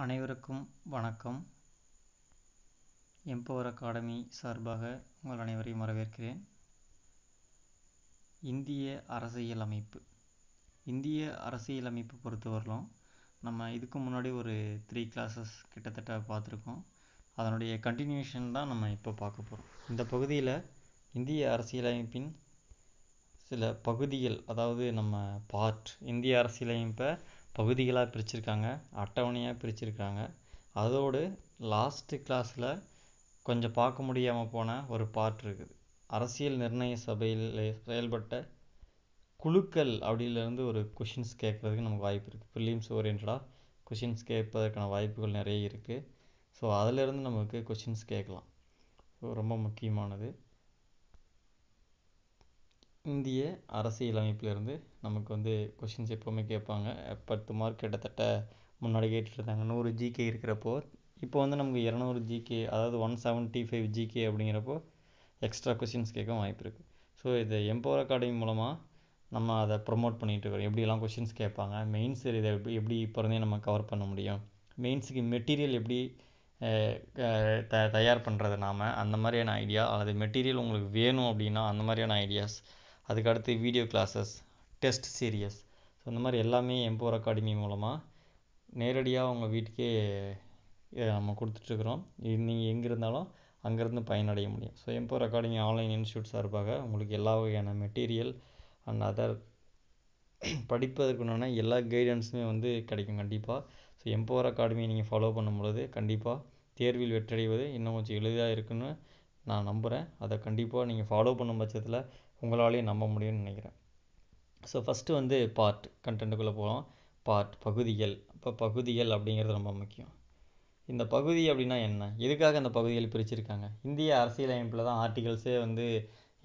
அனைவருக்கும் வணக்கம் empower academy சார்பாக உங்கள் அனைவரையும் வரவேற்கிறேன் இந்திய அரசியல் அமைப்பு இந்திய அரசியல் அமைப்பு பொறுத்தவரையிலும் நம்ம இதுக்கு முன்னாடி ஒரு த்ரீ கிளாஸஸ் கிட்டத்தட்ட பார்த்துருக்கோம் அதனுடைய கண்டினியூஷன் தான் நம்ம இப்போ பார்க்க போகிறோம் இந்த பகுதியில் இந்திய அரசியலமைப்பின் சில பகுதிகள் அதாவது நம்ம பார்ட் இந்திய அரசியலமைப்பை பகுதிகளாக பிரிச்சுருக்காங்க அட்டவணையாக பிரிச்சுருக்காங்க அதோடு லாஸ்ட்டு கிளாஸில் கொஞ்சம் பார்க்க முடியாமல் போன ஒரு பார்ட் இருக்குது அரசியல் நிர்ணய சபையில் செயல்பட்ட குழுக்கள் அப்படிலேருந்து ஒரு கொஷின்ஸ் கேட்குறதுக்கு நமக்கு வாய்ப்பு இருக்குது ஃபிலிம்ஸ் ஓரியன்டாக கொஷின்ஸ் கேட்பதற்கான வாய்ப்புகள் நிறைய இருக்குது ஸோ அதிலேருந்து நமக்கு கொஷின்ஸ் கேட்கலாம் ஸோ ரொம்ப முக்கியமானது இந்திய அரசியலமைப்பிலேருந்து நமக்கு வந்து கொஷின்ஸ் எப்போவுமே கேட்பாங்க பத்து மார்க் கிட்டத்தட்ட முன்னாடி கேட்டுட்ருந்தாங்க நூறு ஜிகே இருக்கிறப்போ இப்போ வந்து நமக்கு இரநூறு ஜிகே அதாவது ஒன் செவன்ட்டி ஃபைவ் ஜிகே அப்படிங்கிறப்போ எக்ஸ்ட்ரா கொஷின்ஸ் கேட்க வாய்ப்பு இருக்குது ஸோ இது எம்பவர் அகாடமி மூலமாக நம்ம அதை ப்ரொமோட் பண்ணிகிட்டு இருக்கோம் எப்படிலாம் கொஷின்ஸ் கேட்பாங்க மெயின்ஸ் இதை எப்படி எப்படி இப்போதே நம்ம கவர் பண்ண முடியும் மெயின்ஸுக்கு மெட்டீரியல் எப்படி த தயார் பண்ணுறது நாம் அந்த மாதிரியான ஐடியா அல்லது மெட்டீரியல் உங்களுக்கு வேணும் அப்படின்னா அந்த மாதிரியான ஐடியாஸ் அதுக்கடுத்து video classes test series so இந்த மாதிரி எல்லாமே எம்போர் அகாடமி மூலமாக நேரடியாக உங்கள் வீட்டுக்கே நம்ம கொடுத்துட்ருக்குறோம் நீங்கள் எங்கே இருந்தாலும் அங்கேருந்து பயனடைய முடியும் so Empower academy online institute சார்பாக உங்களுக்கு எல்லா வகையான மெட்டீரியல் அண்ட் அதர் படிப்பதற்கு உண்டான எல்லா கைடன்ஸுமே வந்து கிடைக்கும் கண்டிப்பாக ஸோ எம்போர் அகாடமியை நீங்கள் ஃபாலோ பண்ணும் பொழுது கண்டிப்பாக தேர்வில் வெற்றடைவது இன்னும் கொஞ்சம் எளிதாக இருக்குன்னு நான் நம்புகிறேன் அதை கண்டிப்பாக நீங்கள் ஃபாலோ பண்ணும் பட்சத்தில் உங்களாலேயே நம்ப முடியும்னு நினைக்கிறேன் ஸோ ஃபஸ்ட்டு வந்து பார்ட் கண்டென்ட்டுக்குள்ளே போகலாம் பார்ட் பகுதிகள் இப்போ பகுதிகள் அப்படிங்கிறது ரொம்ப முக்கியம் இந்த பகுதி அப்படின்னா என்ன எதுக்காக அந்த பகுதிகள் பிரிச்சிருக்காங்க இந்திய அரசியலமைப்பில் தான் ஆர்டிகல்ஸே வந்து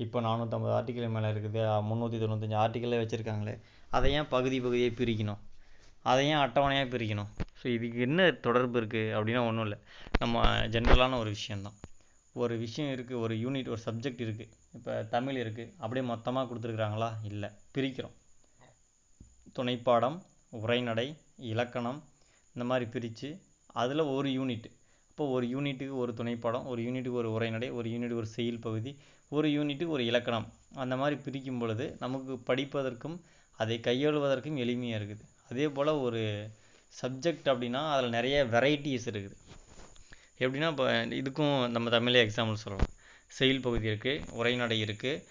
இப்போ நானூற்றம்பது ஆர்டிக்கல் மேலே இருக்குது முந்நூற்றி தொண்ணூத்தஞ்சு ஆர்டிக்கலே வச்சுருக்காங்களே அதை ஏன் பகுதி பகுதியை பிரிக்கணும் அதை ஏன் அட்டவணையாக பிரிக்கணும் ஸோ இதுக்கு என்ன தொடர்பு இருக்குது அப்படின்னா ஒன்றும் இல்லை நம்ம ஜென்ரலான ஒரு விஷயந்தான் ஒரு விஷயம் இருக்குது ஒரு யூனிட் ஒரு சப்ஜெக்ட் இருக்குது இப்போ தமிழ் இருக்குது அப்படியே மொத்தமாக கொடுத்துருக்குறாங்களா இல்லை பிரிக்கிறோம் துணைப்பாடம் உரைநடை இலக்கணம் இந்த மாதிரி பிரித்து அதில் ஒரு யூனிட் இப்போ ஒரு யூனிட்டுக்கு ஒரு துணைப்பாடம் ஒரு யூனிட்டுக்கு ஒரு உரைநடை ஒரு யூனிட் ஒரு செயல் பகுதி ஒரு யூனிட்டுக்கு ஒரு இலக்கணம் அந்த மாதிரி பிரிக்கும் பொழுது நமக்கு படிப்பதற்கும் அதை கையாளுவதற்கும் எளிமையாக இருக்குது அதே போல் ஒரு சப்ஜெக்ட் அப்படின்னா அதில் நிறைய வெரைட்டிஸ் இருக்குது எப்படின்னா இப்போ இதுக்கும் நம்ம தமிழே எக்ஸாம்பிள் சொல்லலாம் செயல் பகுதி இருக்குது உரைநடை இருக்குது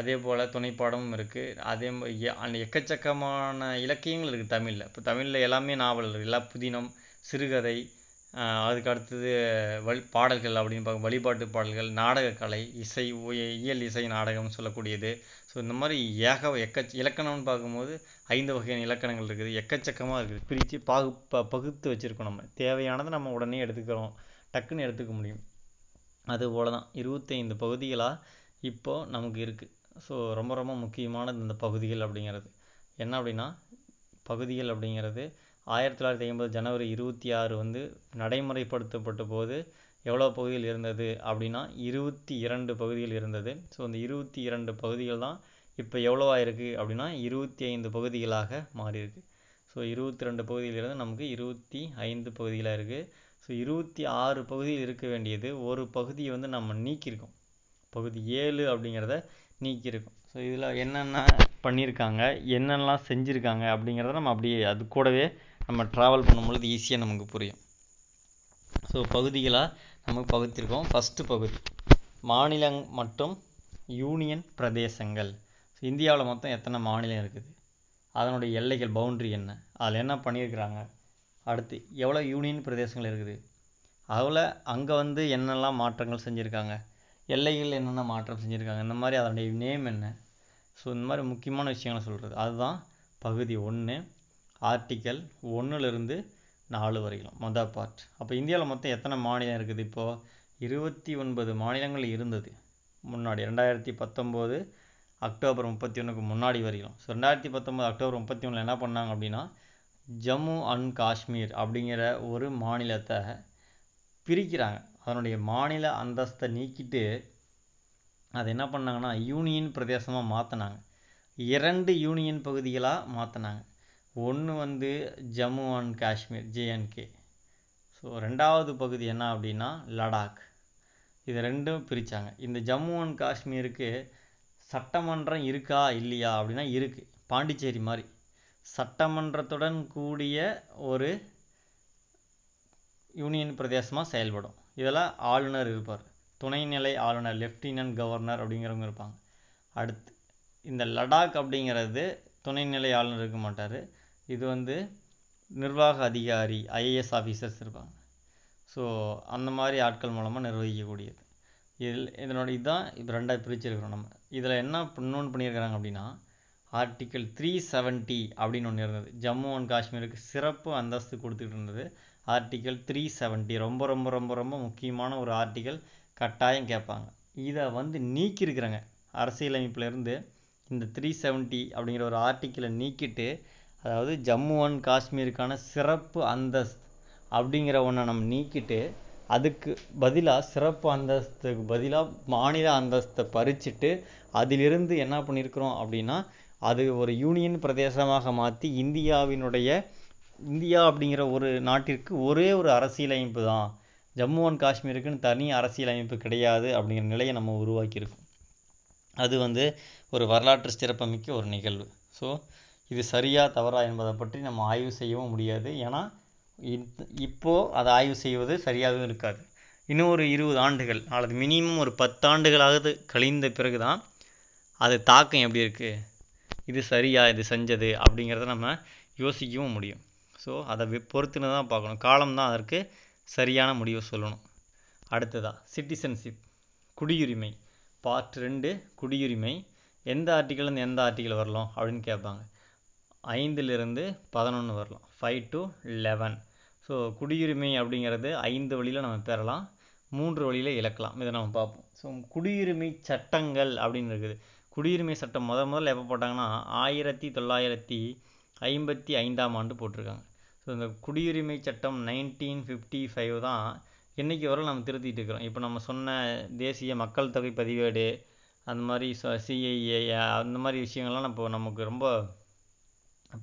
அதே போல் துணைப்பாடமும் இருக்குது அதே எக்கச்சக்கமான இலக்கியங்கள் இருக்குது தமிழில் இப்போ தமிழில் எல்லாமே நாவல் எல்லா புதினம் சிறுகதை அதுக்கு அடுத்தது வழி பாடல்கள் அப்படின்னு பார்க்க வழிபாட்டு பாடல்கள் நாடகக்கலை இசை இயல் இசை நாடகம்னு சொல்லக்கூடியது ஸோ இந்த மாதிரி ஏக எக்க இலக்கணம்னு பார்க்கும்போது ஐந்து வகையான இலக்கணங்கள் இருக்குது எக்கச்சக்கமாக இருக்குது பிரித்து பாகு ப பகுத்து வச்சுருக்கோம் நம்ம தேவையானதை நம்ம உடனே எடுத்துக்கிறோம் டக்குன்னு எடுத்துக்க முடியும் அது போல தான் இருபத்தைந்து பகுதிகளாக இப்போது நமக்கு இருக்குது ஸோ ரொம்ப ரொம்ப முக்கியமானது இந்த பகுதிகள் அப்படிங்கிறது என்ன அப்படின்னா பகுதிகள் அப்படிங்கிறது ஆயிரத்தி தொள்ளாயிரத்தி ஐம்பது ஜனவரி இருபத்தி ஆறு வந்து நடைமுறைப்படுத்தப்பட்ட போது எவ்வளோ பகுதிகள் இருந்தது அப்படின்னா இருபத்தி இரண்டு பகுதிகள் இருந்தது ஸோ அந்த இருபத்தி இரண்டு பகுதிகள் தான் இப்போ எவ்வளோ இருக்குது அப்படின்னா இருபத்தி ஐந்து பகுதிகளாக மாறியிருக்கு ஸோ இருபத்தி ரெண்டு பகுதியிலிருந்து நமக்கு இருபத்தி ஐந்து பகுதிகளாக இருக்குது ஸோ இருபத்தி ஆறு பகுதியில் இருக்க வேண்டியது ஒரு பகுதியை வந்து நம்ம நீக்கியிருக்கோம் பகுதி ஏழு அப்படிங்கிறத நீக்கியிருக்கோம் ஸோ இதில் என்னென்ன பண்ணியிருக்காங்க என்னென்னலாம் செஞ்சுருக்காங்க அப்படிங்கிறத நம்ம அப்படியே அது கூடவே நம்ம ட்ராவல் பண்ணும்பொழுது ஈஸியாக நமக்கு புரியும் ஸோ பகுதிகளாக நமக்கு பகுத்திருக்கோம் ஃபஸ்ட்டு பகுதி மாநிலம் மற்றும் யூனியன் பிரதேசங்கள் ஸோ இந்தியாவில் மொத்தம் எத்தனை மாநிலம் இருக்குது அதனுடைய எல்லைகள் பவுண்ட்ரி என்ன அதில் என்ன பண்ணியிருக்கிறாங்க அடுத்து எவ்வளோ யூனியன் பிரதேசங்கள் இருக்குது அதில் அங்கே வந்து என்னெல்லாம் மாற்றங்கள் செஞ்சுருக்காங்க எல்லைகள் என்னென்ன மாற்றம் செஞ்சுருக்காங்க இந்த மாதிரி அதனுடைய நேம் என்ன ஸோ இந்த மாதிரி முக்கியமான விஷயங்களை சொல்கிறது அதுதான் பகுதி ஒன்று ஆர்டிக்கல் ஒன்றுலேருந்து நாலு வரைக்கும் மொதல் பார்ட் அப்போ இந்தியாவில் மொத்தம் எத்தனை மாநிலம் இருக்குது இப்போது இருபத்தி ஒன்பது மாநிலங்கள் இருந்தது முன்னாடி ரெண்டாயிரத்தி பத்தொம்போது அக்டோபர் முப்பத்தி ஒன்றுக்கு முன்னாடி வரைக்கும் ஸோ ரெண்டாயிரத்தி பத்தொம்போது அக்டோபர் முப்பத்தி ஒன்றில் என்ன பண்ணாங்க அப்படின்னா ஜம்மு அண்ட் காஷ்மீர் அப்படிங்கிற ஒரு மாநிலத்தை பிரிக்கிறாங்க அதனுடைய மாநில அந்தஸ்தை நீக்கிட்டு அதை என்ன பண்ணாங்கன்னா யூனியன் பிரதேசமாக மாற்றினாங்க இரண்டு யூனியன் பகுதிகளாக மாற்றினாங்க ஒன்று வந்து Jammu and Kashmir J N K so ரெண்டாவது பகுதி என்ன அப்படின்னா லடாக் இது ரெண்டும் பிரித்தாங்க இந்த ஜம்மு அண்ட் காஷ்மீருக்கு சட்டமன்றம் இருக்கா இல்லையா அப்படின்னா இருக்குது பாண்டிச்சேரி மாதிரி சட்டமன்றத்துடன் கூடிய ஒரு யூனியன் பிரதேசமாக செயல்படும் இதில் ஆளுநர் இருப்பார் துணைநிலை ஆளுநர் லெஃப்டினன்ட் கவர்னர் அப்படிங்கிறவங்க இருப்பாங்க அடுத்து இந்த லடாக் அப்படிங்கிறது துணைநிலை ஆளுநர் இருக்க மாட்டார் இது வந்து நிர்வாக அதிகாரி ஐஏஎஸ் ஆஃபீஸர்ஸ் இருப்பாங்க ஸோ அந்த மாதிரி ஆட்கள் மூலமாக நிர்வகிக்கக்கூடியது இதில் இதனோட இதுதான் இப்போ ரெண்டாக பிரிச்சிருக்கிறோம் நம்ம இதில் என்ன இன்னொன்று பண்ணியிருக்கிறாங்க அப்படின்னா ஆர்டிக்கிள் த்ரீ செவன்ட்டி அப்படின்னு ஒன்று இருந்தது ஜம்மு அண்ட் காஷ்மீருக்கு சிறப்பு அந்தஸ்து கொடுத்துட்டு இருந்தது ஆர்டிக்கல் த்ரீ செவன்ட்டி ரொம்ப ரொம்ப ரொம்ப ரொம்ப முக்கியமான ஒரு ஆர்டிக்கல் கட்டாயம் கேட்பாங்க இதை வந்து நீக்கியிருக்கிறாங்க அரசியலமைப்பிலேருந்து இந்த த்ரீ செவன்ட்டி அப்படிங்கிற ஒரு ஆர்டிக்கிளை நீக்கிட்டு அதாவது ஜம்மு அண்ட் காஷ்மீருக்கான சிறப்பு அந்தஸ்து அப்படிங்கிற ஒன்றை நம்ம நீக்கிட்டு அதுக்கு பதிலாக சிறப்பு அந்தஸ்துக்கு பதிலாக மாநில அந்தஸ்தை பறிச்சுட்டு அதிலிருந்து என்ன பண்ணியிருக்கிறோம் அப்படின்னா அது ஒரு யூனியன் பிரதேசமாக மாற்றி இந்தியாவினுடைய இந்தியா அப்படிங்கிற ஒரு நாட்டிற்கு ஒரே ஒரு அரசியலமைப்பு தான் ஜம்மு அண்ட் காஷ்மீருக்குன்னு தனி அரசியலமைப்பு கிடையாது அப்படிங்கிற நிலையை நம்ம உருவாக்கியிருக்கோம் அது வந்து ஒரு வரலாற்று சிறப்புமிக்க ஒரு நிகழ்வு ஸோ இது சரியா தவறா என்பதை பற்றி நம்ம ஆய்வு செய்யவும் முடியாது ஏன்னா இப்போது அதை ஆய்வு செய்வது சரியாகவும் இருக்காது இன்னும் ஒரு இருபது ஆண்டுகள் அல்லது மினிமம் ஒரு பத்தாண்டுகளாவது கழிந்த பிறகு தான் அது தாக்கம் எப்படி இருக்குது இது சரியா இது செஞ்சது அப்படிங்கிறத நம்ம யோசிக்கவும் முடியும் ஸோ அதை பொறுத்துன்னு தான் பார்க்கணும் காலம் தான் அதற்கு சரியான முடிவை சொல்லணும் அடுத்ததாக சிட்டிசன்ஷிப் குடியுரிமை பார்ட் ரெண்டு குடியுரிமை எந்த ஆர்டிக்கிள்லேருந்து எந்த ஆர்டிக்கிள் வரலாம் அப்படின்னு கேட்பாங்க ஐந்துலேருந்து பதினொன்று வரலாம் ஃபைவ் டு லெவன் ஸோ குடியுரிமை அப்படிங்கிறது ஐந்து வழியில் நம்ம பெறலாம் மூன்று வழியில் இழக்கலாம் இதை நம்ம பார்ப்போம் ஸோ குடியுரிமை சட்டங்கள் அப்படின்னு இருக்குது குடியுரிமை சட்டம் முத முதல்ல எப்போ போட்டாங்கன்னா ஆயிரத்தி தொள்ளாயிரத்தி ஐம்பத்தி ஐந்தாம் ஆண்டு போட்டிருக்காங்க ஸோ இந்த குடியுரிமை சட்டம் நைன்டீன் ஃபிஃப்டி ஃபைவ் தான் இன்றைக்கி வரலாம் நம்ம திருத்திட்டு இருக்கிறோம் இப்போ நம்ம சொன்ன தேசிய மக்கள் தொகை பதிவேடு அந்த மாதிரி சிஐஏ அந்த மாதிரி விஷயங்கள்லாம் இப்போ நமக்கு ரொம்ப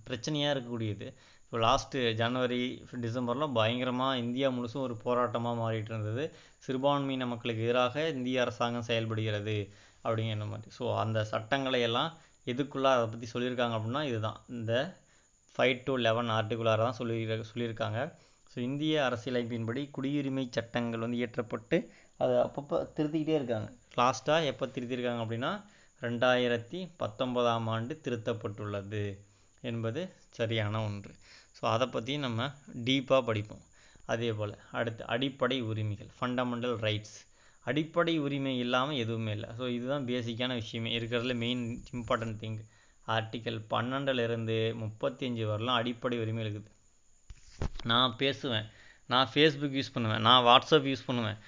பிரச்சனையாக இருக்கக்கூடியது இப்போ லாஸ்ட்டு ஜனவரி டிசம்பரில் பயங்கரமாக இந்தியா முழுசும் ஒரு போராட்டமாக மாறிட்டு இருந்தது சிறுபான்மையின மக்களுக்கு எதிராக இந்திய அரசாங்கம் செயல்படுகிறது அப்படிங்கிற மாதிரி ஸோ அந்த சட்டங்களை எல்லாம் எதுக்குள்ளே அதை பற்றி சொல்லியிருக்காங்க அப்படின்னா இதுதான் இந்த ஃபைவ் டு லெவன் ஆர்டிகுலாக தான் சொல்லி சொல்லியிருக்காங்க ஸோ இந்திய அரசியலமைப்பின்படி குடியுரிமை சட்டங்கள் வந்து இயற்றப்பட்டு அதை அப்பப்போ திருத்திக்கிட்டே இருக்காங்க லாஸ்ட்டாக எப்போ திருத்தியிருக்காங்க அப்படின்னா ரெண்டாயிரத்தி பத்தொன்பதாம் ஆண்டு திருத்தப்பட்டுள்ளது என்பது சரியான ஒன்று ஸோ அதை பற்றி நம்ம டீப்பாக படிப்போம் அதே போல் அடுத்து அடிப்படை உரிமைகள் ஃபண்டமெண்டல் ரைட்ஸ் அடிப்படை உரிமை இல்லாமல் எதுவுமே இல்லை ஸோ இதுதான் பேசிக்கான விஷயமே இருக்கிறதுல மெயின் இம்பார்ட்டன்ட் திங் ஆர்டிக்கல் பன்னெண்டுலேருந்து முப்பத்தி அஞ்சு வரலாம் அடிப்படை உரிமை இருக்குது நான் பேசுவேன் நான் ஃபேஸ்புக் யூஸ் பண்ணுவேன் நான் வாட்ஸ்அப் யூஸ் பண்ணுவேன்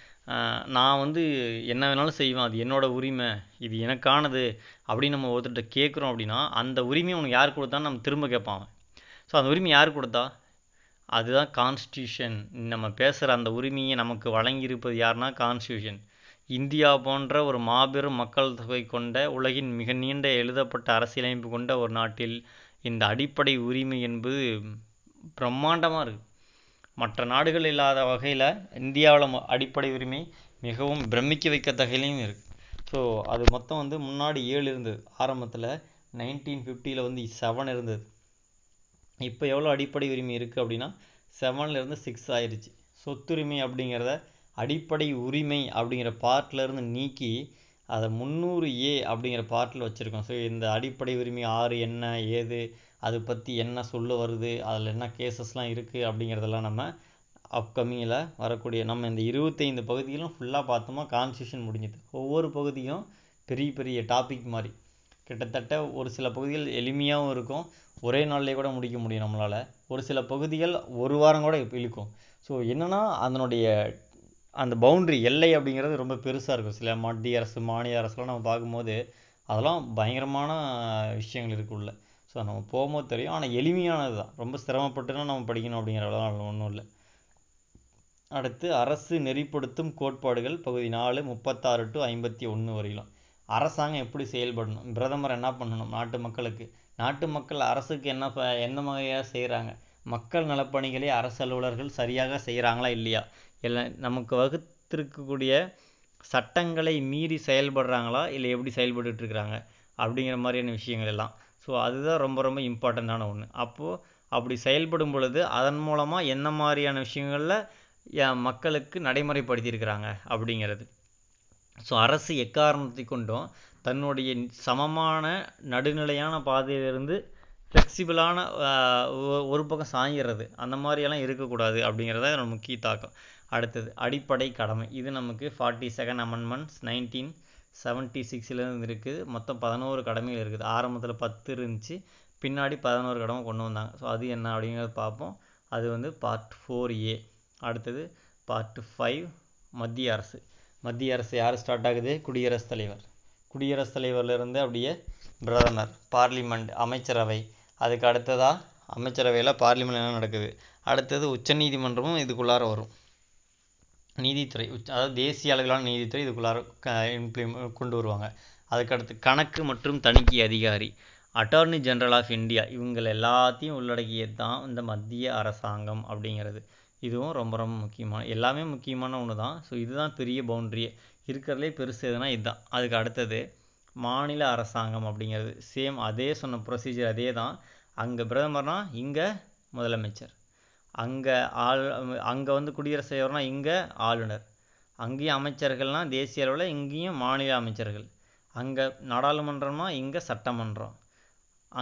நான் வந்து என்ன வேணாலும் செய்வேன் அது என்னோடய உரிமை இது எனக்கானது அப்படின்னு நம்ம ஒருத்தர்கிட்ட கேட்குறோம் அப்படின்னா அந்த உரிமையை உனக்கு யார் கொடுத்தான்னு நம்ம திரும்ப கேட்பாங்க ஸோ அந்த உரிமை யார் கொடுத்தா அதுதான் கான்ஸ்டியூஷன் நம்ம பேசுகிற அந்த உரிமையை நமக்கு வழங்கியிருப்பது யாருன்னா கான்ஸ்டியூஷன் இந்தியா போன்ற ஒரு மாபெரும் மக்கள் தொகை கொண்ட உலகின் மிக நீண்ட எழுதப்பட்ட அரசியலமைப்பு கொண்ட ஒரு நாட்டில் இந்த அடிப்படை உரிமை என்பது பிரம்மாண்டமாக இருக்குது மற்ற நாடுகள் இல்லாத வகையில் இந்தியாவில் அடிப்படை உரிமை மிகவும் பிரமிக்க வைக்கத்தகையிலையும் இருக்குது ஸோ அது மொத்தம் வந்து முன்னாடி ஏழு இருந்தது ஆரம்பத்தில் நைன்டீன் ஃபிஃப்டியில் வந்து செவன் இருந்தது இப்போ எவ்வளோ அடிப்படை உரிமை இருக்குது அப்படின்னா செவன்லேருந்து சிக்ஸ் ஆயிடுச்சு சொத்துரிமை அப்படிங்கிறத அடிப்படை உரிமை அப்படிங்கிற பார்ட்லேருந்து நீக்கி அதை முந்நூறு ஏ அப்படிங்கிற பார்ட்டில் வச்சுருக்கோம் ஸோ இந்த அடிப்படை உரிமை ஆறு என்ன ஏது அது பற்றி என்ன சொல்ல வருது அதில் என்ன கேசஸ்லாம் இருக்குது அப்படிங்கிறதெல்லாம் நம்ம அப்கமிங்கில் வரக்கூடிய நம்ம இந்த இருபத்தைந்து பகுதிகளும் ஃபுல்லாக பார்த்தோமா கான்ஸ்டியூஷன் முடிஞ்சது ஒவ்வொரு பகுதியும் பெரிய பெரிய டாபிக் மாதிரி கிட்டத்தட்ட ஒரு சில பகுதிகள் எளிமையாகவும் இருக்கும் ஒரே நாள்லேயே கூட முடிக்க முடியும் நம்மளால் ஒரு சில பகுதிகள் ஒரு வாரம் கூட இழுக்கும் ஸோ என்னென்னா அதனுடைய அந்த பவுண்ட்ரி எல்லை அப்படிங்கிறது ரொம்ப பெருசாக இருக்கும் சில மத்திய அரசு மாநில அரசுலாம் நம்ம பார்க்கும்போது அதெல்லாம் பயங்கரமான விஷயங்கள் இருக்கு உள்ள ஸோ நம்ம போகும்போது தெரியும் ஆனால் எளிமையானது தான் ரொம்ப சிரமப்பட்டுனா நம்ம படிக்கணும் அப்படிங்கிறதெல்லாம் ஒன்றும் இல்லை அடுத்து அரசு நெறிப்படுத்தும் கோட்பாடுகள் பகுதி நாலு முப்பத்தாறு டு ஐம்பத்தி ஒன்று வரையிலும் அரசாங்கம் எப்படி செயல்படணும் பிரதமர் என்ன பண்ணணும் நாட்டு மக்களுக்கு நாட்டு மக்கள் அரசுக்கு என்ன எந்த வகையாக செய்கிறாங்க மக்கள் நலப்பணிகளை அரசு அலுவலர்கள் சரியாக செய்கிறாங்களா இல்லையா இல்லை நமக்கு வகுத்திருக்கக்கூடிய சட்டங்களை மீறி செயல்படுறாங்களா இல்லை எப்படி செயல்பட்டுருக்குறாங்க அப்படிங்கிற மாதிரியான விஷயங்கள் எல்லாம் ஸோ அதுதான் ரொம்ப ரொம்ப இம்பார்ட்டண்ட்டான ஒன்று அப்போது அப்படி செயல்படும் பொழுது அதன் மூலமாக என்ன மாதிரியான விஷயங்களில் மக்களுக்கு நடைமுறைப்படுத்தியிருக்கிறாங்க அப்படிங்கிறது ஸோ அரசு எக்காரணத்தை கொண்டும் தன்னுடைய சமமான நடுநிலையான பாதையிலிருந்து ஃப்ளெக்சிபிளான ஒரு பக்கம் சாய்கிறது அந்த மாதிரியெல்லாம் இருக்கக்கூடாது அப்படிங்கிறத முக்கிய தாக்கம் அடுத்தது அடிப்படை கடமை இது நமக்கு forty second amendments nineteen seventy சிக்ஸ்லேருந்து இருக்குது மொத்தம் பதினோரு கடமைகள் இருக்குது ஆரம்பத்தில் பத்து இருந்துச்சு பின்னாடி பதினோரு கடமை கொண்டு வந்தாங்க ஸோ அது என்ன அப்படிங்கிறத பார்ப்போம் அது வந்து பார்ட் ஃபோர் ஏ அடுத்தது பார்ட் ஃபைவ் மத்திய அரசு மத்திய அரசு யார் ஸ்டார்ட் ஆகுது குடியரசுத் தலைவர் குடியரசுத் தலைவர்லேருந்து அப்படியே பிரதமர் பார்லிமெண்ட் அமைச்சரவை அதுக்கு அடுத்ததாக அமைச்சரவையில் பார்லிமெண்ட் என்ன நடக்குது அடுத்தது உச்சநீதிமன்றமும் இதுக்குள்ளார வரும் நீதித்துறை அதாவது தேசிய அளவிலான நீதித்துறை இதுக்குள்ளார இம்ப்ளிமெ கொண்டு வருவாங்க அதுக்கடுத்து கணக்கு மற்றும் தணிக்கை அதிகாரி அட்டார்னி ஜென்ரல் ஆஃப் இந்தியா இவங்களை எல்லாத்தையும் உள்ளடக்கியது தான் இந்த மத்திய அரசாங்கம் அப்படிங்கிறது இதுவும் ரொம்ப ரொம்ப முக்கியமான எல்லாமே முக்கியமான ஒன்று தான் ஸோ இதுதான் பெரிய பவுண்ட்ரியே இருக்கிறதுலே பெருசு எதுனா இதுதான் அதுக்கு அடுத்தது மாநில அரசாங்கம் அப்படிங்கிறது சேம் அதே சொன்ன ப்ரொசீஜர் அதே தான் அங்கே பிரதமர்னா இங்கே முதலமைச்சர் அங்கே ஆள் அங்கே வந்து குடியரசு தலைவர்னா இங்கே ஆளுநர் அங்கேயும் அமைச்சர்கள்னால் தேசிய அளவில் இங்கேயும் மாநில அமைச்சர்கள் அங்கே நாடாளுமன்றம்னா இங்கே சட்டமன்றம்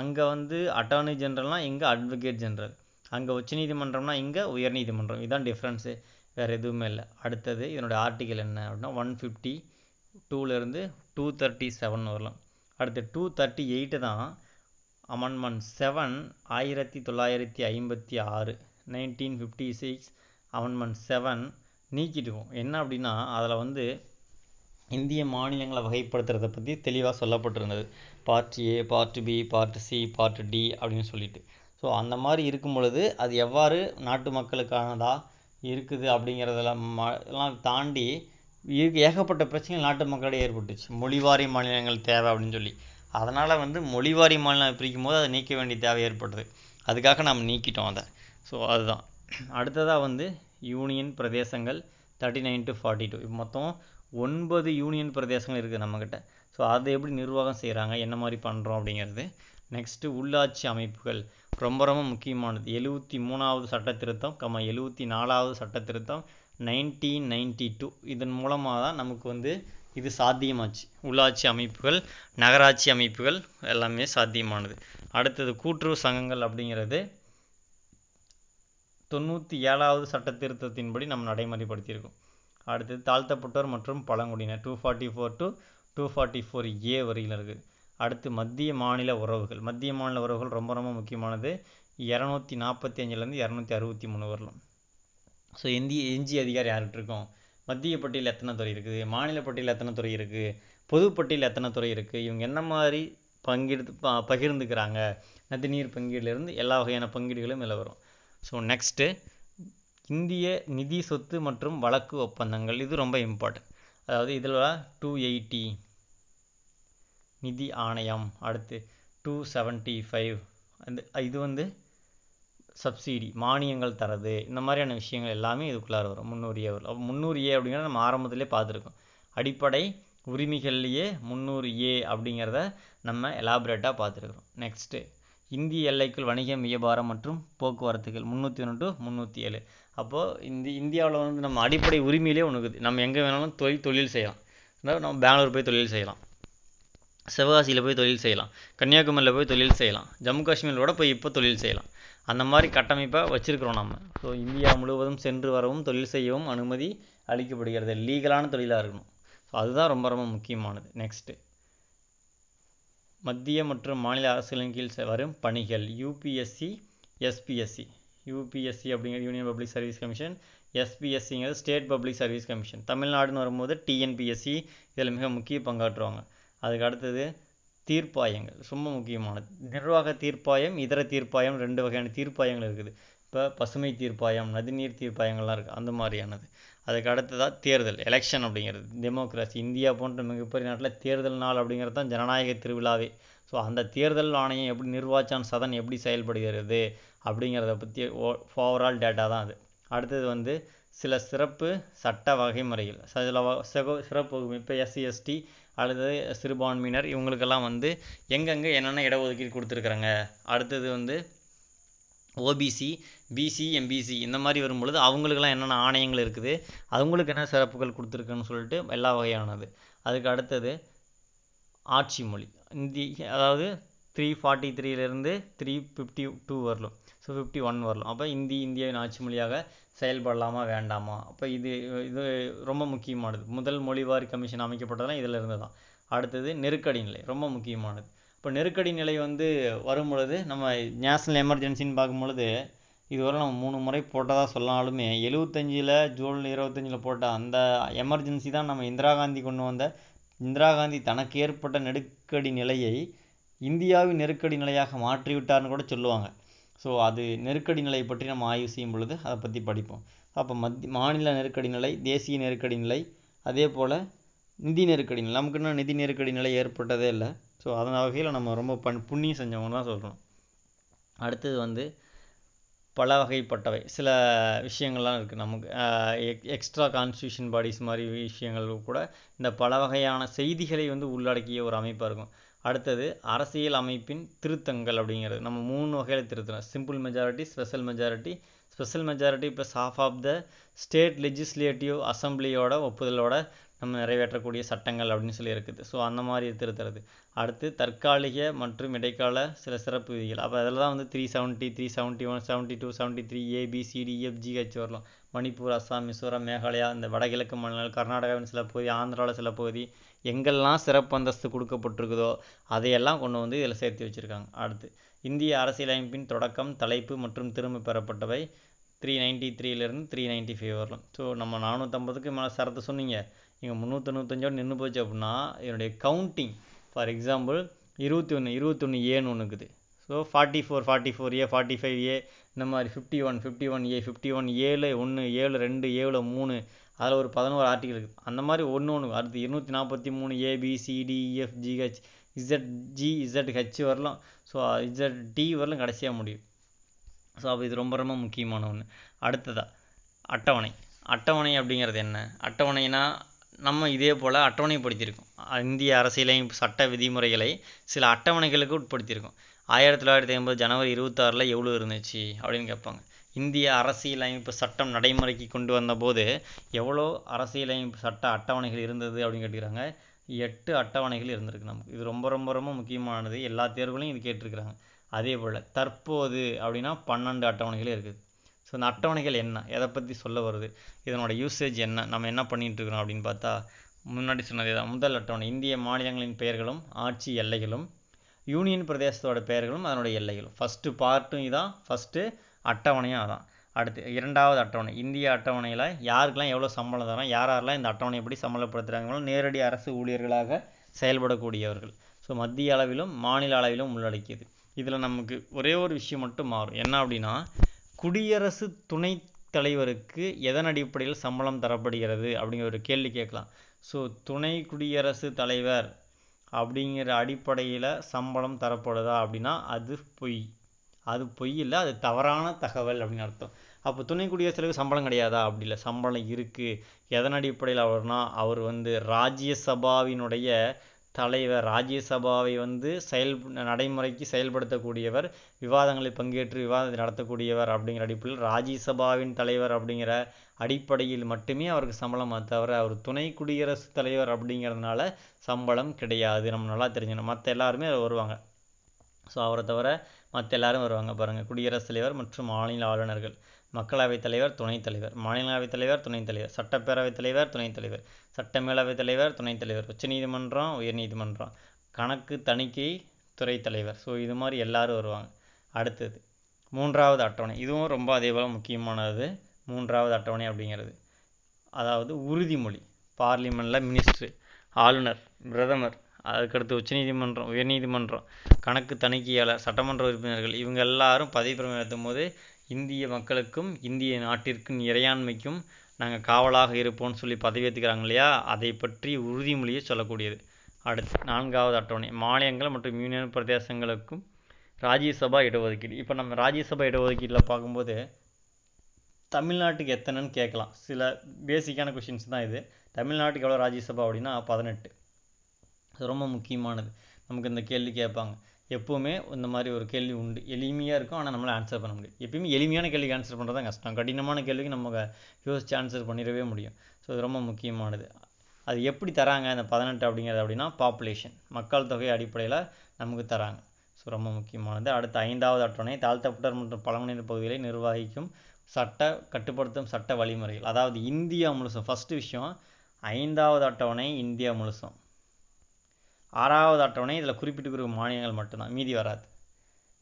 அங்கே வந்து அட்டார்னி ஜென்ரல்னால் இங்கே அட்வொகேட் ஜென்ரல் அங்கே உச்சநீதிமன்றம்னா இங்கே உயர்நீதிமன்றம் இதுதான் டிஃப்ரென்ஸு வேறு எதுவுமே இல்லை அடுத்தது இதனுடைய ஆர்டிக்கல் என்ன அப்படின்னா ஒன் ஃபிஃப்டி டூலேருந்து டூ தேர்ட்டி செவன் வரலாம் அடுத்து டூ தேர்ட்டி எயிட்டு தான் அமெண்ட்மெண்ட் செவன் ஆயிரத்தி தொள்ளாயிரத்தி ஐம்பத்தி ஆறு nineteen fifty six amendment seven நீக்கிடுவோம் என்ன அப்படின்னா அதில் வந்து இந்திய மாநிலங்களை வகைப்படுத்துறதை பற்றி தெளிவாக சொல்லப்பட்டிருந்தது part A part B part C part D அப்படின்னு சொல்லிட்டு ஸோ அந்த மாதிரி இருக்கும் பொழுது அது எவ்வாறு நாட்டு மக்களுக்கானதாக இருக்குது அப்படிங்கிறதுல மெல்லாம் தாண்டி இருக்கு ஏகப்பட்ட பிரச்சனைகள் நாட்டு மக்களிடையே ஏற்பட்டுச்சு மொழிவாரி மாநிலங்கள் தேவை அப்படின்னு சொல்லி அதனால் வந்து மொழிவாரி மாநிலம் பிரிக்கும் போது அதை நீக்க வேண்டிய தேவை ஏற்படுது அதுக்காக நாம் நீக்கிட்டோம் அதை ஸோ அதுதான் அடுத்ததாக வந்து யூனியன் பிரதேசங்கள் thirty nine to forty two மொத்தம் ஒன்பது யூனியன் பிரதேசங்கள் இருக்குது நம்மக்கிட்ட ஸோ அதை எப்படி நிர்வாகம் செய்கிறாங்க என்ன மாதிரி பண்ணுறோம் அப்படிங்கிறது நெக்ஸ்ட்டு உள்ளாட்சி அமைப்புகள் ரொம்ப ரொம்ப முக்கியமானது எழுபத்தி மூணாவது சட்ட திருத்தம் கம்ம எழுபத்தி நாலாவது சட்ட திருத்தம் நைன்டீன் நைன்டி டூ இதன் மூலமாக தான் நமக்கு வந்து இது சாத்தியமாச்சு உள்ளாட்சி அமைப்புகள் நகராட்சி அமைப்புகள் எல்லாமே சாத்தியமானது அடுத்தது கூட்டுறவு சங்கங்கள் அப்படிங்கிறது தொண்ணூற்றி ஏழாவது சட்ட திருத்தத்தின்படி நம்ம நடைமுறைப்படுத்தியிருக்கோம் அடுத்தது தாழ்த்தப்பட்டோர் மற்றும் பழங்குடியினர் two forty four to two forty four A வரையில் இருக்குது அடுத்து மத்திய மாநில உறவுகள் மத்திய மாநில உறவுகள் ரொம்ப ரொம்ப முக்கியமானது இரநூத்தி நாற்பத்தி அஞ்சுலேருந்து இரநூத்தி அறுபத்தி மூணு வரலாம் ஸோ இந்திய எஞ்சி அதிகாரி யார்கிட்ட இருக்கும் மத்திய பட்டியல் எத்தனை துறை இருக்குது மாநில பட்டியல் எத்தனை துறை இருக்குது பொதுப்பட்டியல் எத்தனை துறை இருக்குது இவங்க என்ன மாதிரி பங்கெடுத்து பகிர்ந்துக்கிறாங்க நதிநீர் பங்கீடுலேருந்து எல்லா வகையான பங்கீடுகளும் இதில் வரும் ஸோ நெக்ஸ்ட்டு இந்திய நிதி சொத்து மற்றும் வழக்கு ஒப்பந்தங்கள் இது ரொம்ப இம்பார்ட்டன்ட் அதாவது இதில் டூ எயிட்டி நிதி ஆணையம் அடுத்து டூ செவன்ட்டி ஃபைவ் அந்த இது வந்து சப்சிடி மானியங்கள் தரது இந்த மாதிரியான விஷயங்கள் எல்லாமே இதுக்குள்ளார வரும் முன்னூறு ஏ வரும் முந்நூறு ஏ அப்படிங்கிறத நம்ம ஆரம்பத்திலே பார்த்துருக்கோம் அடிப்படை உரிமைகள்லேயே முந்நூறு ஏ அப்படிங்கிறத நம்ம எலாபரேட்டாக பார்த்துருக்குறோம் நெக்ஸ்ட்டு இந்திய எல்லைக்குள் வணிகம் வியாபாரம் மற்றும் போக்குவரத்துகள் முந்நூற்றி ஒன்று டு முந்நூற்றி ஏழு அப்போது இந்த இந்தியாவில் வந்து நம்ம அடிப்படை உரிமையிலே ஒன்றுக்குது நம்ம எங்கே வேணாலும் தொழில் தொழில் செய்யலாம் நம்ம பெங்களூர் போய் தொழில் செய்யலாம் சிவகாசியில் போய் தொழில் செய்யலாம் கன்னியாகுமரியில் போய் தொழில் செய்யலாம் ஜம்மு காஷ்மீரில் கூட போய் இப்போ தொழில் செய்யலாம் அந்த மாதிரி கட்டமைப்பை வச்சுருக்குறோம் நம்ம ஸோ இந்தியா முழுவதும் சென்று வரவும் தொழில் செய்யவும் அனுமதி அளிக்கப்படுகிறது லீகலான தொழிலாக இருக்கணும் ஸோ அதுதான் ரொம்ப ரொம்ப முக்கியமானது நெக்ஸ்ட்டு மத்திய மற்றும் மாநில அரசுகளின் கீழ் வரும் பணிகள் யூபிஎஸ்சி எஸ்பிஎஸ்சி யூபிஎஸ்சி அப்படிங்கிறது யூனியன் பப்ளிக் சர்வீஸ் கமிஷன் எஸ்பிஎஸ்சிங்கிறது ஸ்டேட் பப்ளிக் சர்வீஸ் கமிஷன் தமிழ்நாடுன்னு வரும்போது டிஎன்பிஎஸ்சி இதில் மிக முக்கிய பங்காற்றுவாங்க அதுக்கு அடுத்தது தீர்ப்பாயங்கள் ரொம்ப முக்கியமானது நிர்வாக தீர்ப்பாயம் இதர தீர்ப்பாயம் ரெண்டு வகையான தீர்ப்பாயங்கள் இருக்குது இப்போ பசுமை தீர்ப்பாயம் நதிநீர் தீர்ப்பாயங்கள்லாம் இருக்குது அந்த மாதிரியானது அதுக்கு அடுத்ததாக தேர்தல் எலெக்ஷன் அப்படிங்கிறது டெமோக்ரஸி இந்தியா போன்ற மிகப்பெரிய நாட்டில் தேர்தல் நாள் அப்படிங்கிறது தான் ஜனநாயக திருவிழாவே ஸோ அந்த தேர்தல் ஆணையம் எப்படி நிர்வாச்சான் சதன் எப்படி செயல்படுகிறது அப்படிங்கிறத பற்றி ஓவரால் டேட்டா தான் அது அடுத்தது வந்து சில சிறப்பு சட்ட வகைமுறைகள் சில சிறப்பு இப்போ எஸ்சி எஸ்டி அல்லது சிறுபான்மையினர் இவங்களுக்கெல்லாம் வந்து எங்கெங்கே என்னென்ன இடஒதுக்கீடு கொடுத்துருக்குறாங்க அடுத்தது வந்து ஓபிசி பிசி எம்பிசி இந்த மாதிரி வரும்பொழுது அவங்களுக்கெல்லாம் என்னென்ன ஆணையங்கள் இருக்குது அவங்களுக்கு என்ன சிறப்புகள் கொடுத்துருக்குன்னு சொல்லிட்டு எல்லா வகையானது அதுக்கு அடுத்தது ஆட்சி மொழி இந்தி அதாவது த்ரீ ஃபார்ட்டி த்ரீலேருந்து த்ரீ ஃபிஃப்டி டூ வரலும் ஸோ ஃபிஃப்டி ஒன் வரலும் அப்போ இந்தி இந்தியாவின் ஆட்சி மொழியாக செயல்படலாமா வேண்டாமா அப்போ இது இது ரொம்ப முக்கியமானது முதல் மொழிவாரி கமிஷன் அமைக்கப்பட்டதெல்லாம் இதில் இருந்து தான் அடுத்தது நெருக்கடி நிலை ரொம்ப முக்கியமானது இப்போ நெருக்கடி நிலை வந்து வரும் பொழுது நம்ம நேஷ்னல் எமர்ஜென்சின்னு பார்க்கும் பொழுது இதுவரை நம்ம மூணு முறை போட்டதாக சொன்னாலுமே எழுவத்தஞ்சில் ஜூன் இருபத்தஞ்சில் போட்ட அந்த எமர்ஜென்சி தான் நம்ம இந்திரா காந்தி கொண்டு வந்த இந்திரா காந்தி தனக்கு ஏற்பட்ட நெருக்கடி நிலையை இந்தியாவின் நெருக்கடி நிலையாக மாற்றிவிட்டார்னு கூட சொல்லுவாங்க ஸோ அது நெருக்கடி நிலை பற்றி நம்ம ஆய்வு செய்யும் பொழுது அதை பற்றி படிப்போம் அப்போ மத்திய மாநில நெருக்கடி நிலை தேசிய நெருக்கடி நிலை அதே போல் நிதி நெருக்கடி நிலை நமக்கு இன்னும் நிதி நெருக்கடி நிலை ஏற்பட்டதே இல்லை ஸோ அதன் வகையில் நம்ம ரொம்ப பண் புண்ணியம் செஞ்சவங்க தான் சொல்கிறோம் அடுத்தது வந்து பல வகைப்பட்டவை சில விஷயங்கள்லாம் இருக்குது நமக்கு எக்ஸ்ட்ரா கான்ஸ்டியூஷன் பாடிஸ் மாதிரி விஷயங்கள் கூட இந்த பல வகையான செய்திகளை வந்து உள்ளடக்கிய ஒரு அமைப்பாக இருக்கும் அடுத்தது அரசியல் அமைப்பின் திருத்தங்கள் அப்படிங்கிறது நம்ம மூணு வகையில் திருத்தணும் simple majority special majority special majority plus half of the state legislative அசம்பிளியோட ஒப்புதலோட நம்ம நிறைவேற்றக்கூடிய சட்டங்கள் அப்படின்னு சொல்லி இருக்குது ஸோ அந்த மாதிரி திருத்துறது அடுத்து தற்காலிக மற்றும் இடைக்கால சில சிறப்பு விதிகள் அப்போ அதில் தான் வந்து three seventy three seventy one seventy two seventy three A B C D F G H வரலாம் மணிப்பூர் அஸ்ஸாம் மிசோரம் மேகாலயா இந்த வடகிழக்கு மாநிலங்கள் கர்நாடகாவின் சில பகுதி ஆந்திராவில் சில பகுதி எங்கெல்லாம் சிறப்பு அந்தஸ்து கொடுக்கப்பட்டிருக்குதோ அதையெல்லாம் கொண்டு வந்து இதில் சேர்த்து வச்சுருக்காங்க அடுத்து இந்திய அரசியலமைப்பின் தொடக்கம் தலைப்பு மற்றும் திரும்ப பெறப்பட்டவை த்ரீ நைன்ட்டி த்ரீலேருந்து த்ரீ நைன்ட்டி ஃபைவ் வரலாம் ஸோ நம்ம நானூற்றம்பதுக்கு மேலே சரத்து சொன்னீங்க இங்கே முந்நூற்றி தொண்ணூத்தஞ்சோடு நின்று போச்சு அப்படின்னா என்னுடைய கவுண்டிங் ஃபார் எக்ஸாம்பிள் இருபத்தி ஒன்று இருபத்தி ஒன்று ஏன்னு ஒன்று இருக்குது so forty four forty four A forty five A இந்த மாதிரி fifty one fifty one A fifty one ஏழு ஒன்று ஏழு ரெண்டு ஏழு மூணு அதில் ஒரு பதினோரு ஆர்டிகல் இருக்குது அந்த மாதிரி ஒன்று ஒன்று அடுத்து இருநூற்றி நாற்பத்தி மூணு A B C D E F G H Z G Z e, H வரலாம் ஸோ இசட் டி வரலாம் கடைசியாக முடியும் ஸோ அப்போ இது ரொம்ப ரொம்ப முக்கியமான ஒன்று அடுத்ததாக அட்டவணை அட்டவணை அப்படிங்கிறது என்ன அட்டவணைனா நம்ம இதே போல் அட்டவணைப்படுத்தியிருக்கோம் இந்திய அரசியலையும் சட்ட விதிமுறைகளை சில அட்டவணைகளுக்கு உட்படுத்தியிருக்கோம் ஆயிரத்தி தொள்ளாயிரத்தி ஐம்பது ஜனவரி இருபத்தாறில் எவ்வளோ இருந்துச்சு அப்படின்னு கேட்பாங்க இந்திய அரசியலமைப்பு சட்டம் நடைமுறைக்கு கொண்டு வந்தபோது எவ்வளோ அரசியலமைப்பு சட்ட அட்டவணைகள் இருந்தது அப்படின்னு கேட்டுக்கிறாங்க எட்டு அட்டவணைகள் இருந்திருக்கு நமக்கு இது ரொம்ப ரொம்ப ரொம்ப முக்கியமானது எல்லா தேர்வுகளையும் இது கேட்டிருக்கிறாங்க அதே போல் தற்போது அப்படின்னா பன்னெண்டு அட்டவணைகள் இருக்குது ஸோ இந்த அட்டவணைகள் என்ன எதை பற்றி சொல்ல வருது இதனோட யூசேஜ் என்ன நம்ம என்ன பண்ணிகிட்ருக்கிறோம் அப்படின்னு பார்த்தா முன்னாடி சொன்னதே தான் முதல் அட்டவணை இந்திய மாநிலங்களின் பெயர்களும் ஆட்சி எல்லைகளும் யூனியன் பிரதேசத்தோட பெயர்களும் அதனுடைய எல்லைகளும் ஃபஸ்ட்டு பார்ட்டும் இதான் ஃபஸ்ட்டு அட்டவணையும் அதான் அடுத்து இரண்டாவது அட்டவணை இந்திய அட்டவணையில் யாருக்கெல்லாம் எவ்வளோ சம்பளம் தரோம் யார் யாரெல்லாம் இந்த அட்டவணை எப்படி சம்பளப்படுத்துகிறாங்களோ நேரடி அரசு ஊழியர்களாக செயல்படக்கூடியவர்கள் ஸோ மத்திய அளவிலும் மாநில அளவிலும் உள்ளடக்கியது இதில் நமக்கு ஒரே ஒரு விஷயம் மட்டும் மாறும் என்ன அப்படின்னா குடியரசு துணைத் தலைவருக்கு எதன் அடிப்படையில் சம்பளம் தரப்படுகிறது அப்படிங்கிற ஒரு கேள்வி கேட்கலாம் ஸோ துணை குடியரசு தலைவர் அப்படிங்கிற அடிப்படையில் சம்பளம் தரப்படுதா அப்படின்னா அது பொய் அது பொய் இல்லை அது தவறான தகவல் அப்படின்னு அர்த்தம் அப்போ துணை குடியரசு தலைவர் சம்பளம் கிடையாதா அப்படி இல்லை சம்பளம் இருக்குது எதன் அடிப்படையில் அவர்னால் அவர் வந்து ராஜ்யசபாவினுடைய தலைவர் ராஜ்யசபாவை வந்து செயல் நடைமுறைக்கு செயல்படுத்தக்கூடியவர் விவாதங்களில் பங்கேற்று விவாதத்தை நடத்தக்கூடியவர் அப்படிங்கிற அடிப்படையில் ராஜ்யசபாவின் தலைவர் அப்படிங்கிற அடிப்படையில் மட்டுமே அவருக்கு சம்பளமாக தவிர அவர் துணை குடியரசுத் தலைவர் அப்படிங்கிறதுனால சம்பளம் கிடையாது நம்ம நல்லா தெரிஞ்சுக்கணும் மற்ற எல்லாருமே வருவாங்க ஸோ அவரை தவிர மற்ற எல்லாரும் வருவாங்க பாருங்கள் குடியரசுத் தலைவர் மற்றும் மாநில ஆளுநர்கள் மக்களவைத் தலைவர் துணைத் தலைவர் மாநிலவைத் தலைவர் துணைத் தலைவர் சட்டப்பேரவைத் தலைவர் துணைத் தலைவர் சட்ட மேலவைத் தலைவர் துணைத் தலைவர் உச்சநீதிமன்றம் உயர்நீதிமன்றம் கணக்கு தணிக்கை துறை தலைவர் ஸோ இது மாதிரி எல்லாரும் வருவாங்க அடுத்தது மூன்றாவது அட்டவணை இதுவும் ரொம்ப அதே போல் முக்கியமானது மூன்றாவது அட்டவணை அப்படிங்கிறது அதாவது உறுதிமொழி பார்லிமெண்ட்டில் மினிஸ்ட்ரு ஆளுநர் பிரதமர் அதுக்கடுத்து உச்சநீதிமன்றம் உயர்நீதிமன்றம் கணக்கு தணிக்கையாளர் சட்டமன்ற உறுப்பினர்கள் இவங்க எல்லாரும் பதவி எடுத்தும் போது இந்திய மக்களுக்கும் இந்திய நாட்டிற்கும் இறையாண்மைக்கும் நாங்கள் காவலாக இருப்போம்னு சொல்லி பதவி ஏற்றுக்கிறாங்க இல்லையா அதை பற்றி உறுதிமொழியை சொல்லக்கூடியது அடுத்து நான்காவது அட்டவணை மாநிலங்கள் மற்றும் யூனியன் பிரதேசங்களுக்கும் ராஜ்யசபா இடஒதுக்கீடு இப்போ நம்ம ராஜ்யசபா இடஒதுக்கீட்டில் பார்க்கும்போது தமிழ்நாட்டுக்கு எத்தனைன்னு கேட்கலாம் சில பேசிக்கான கொஷின்ஸ் தான் இது தமிழ்நாட்டுக்கு எவ்வளோ ராஜ்யசபா அப்படின்னா பதினெட்டு அது ரொம்ப முக்கியமானது நமக்கு இந்த கேள்வி கேட்பாங்க எப்போவுமே இந்த மாதிரி ஒரு கேள்வி உண்டு எளிமையாக இருக்கும் ஆனால் நம்மளால் ஆன்சர் பண்ண முடியும் எப்பயுமே எளிமையான கேள்விக்கு ஆன்சர் பண்ணுறது தான் கஷ்டம் கடினமான கேள்விக்கு நம்ம யோசிச்சு ஆன்சர் பண்ணிடவே முடியும் ஸோ இது ரொம்ப முக்கியமானது அது எப்படி தராங்க அந்த பதினெட்டு அப்படிங்கிறது அப்படின்னா பாப்புலேஷன் மக்கள் தொகை அடிப்படையில் நமக்கு தராங்க ஸோ ரொம்ப முக்கியமானது அடுத்த ஐந்தாவது அட்டவணை தாழ்த்தப்பட்டர் மற்றும் பழங்குடியினர் பகுதிகளை நிர்வகிக்கும் சட்ட கட்டுப்படுத்தும் சட்ட வழிமுறைகள் அதாவது இந்தியா முழுசும் ஃபஸ்ட்டு விஷயம் ஐந்தாவது அட்டவணை இந்தியா முழுசும் ஆறாவது அட்டவணை இதில் குறிப்பிட்டிருக்கிற மாநிலங்கள் மட்டும்தான் மீதி வராது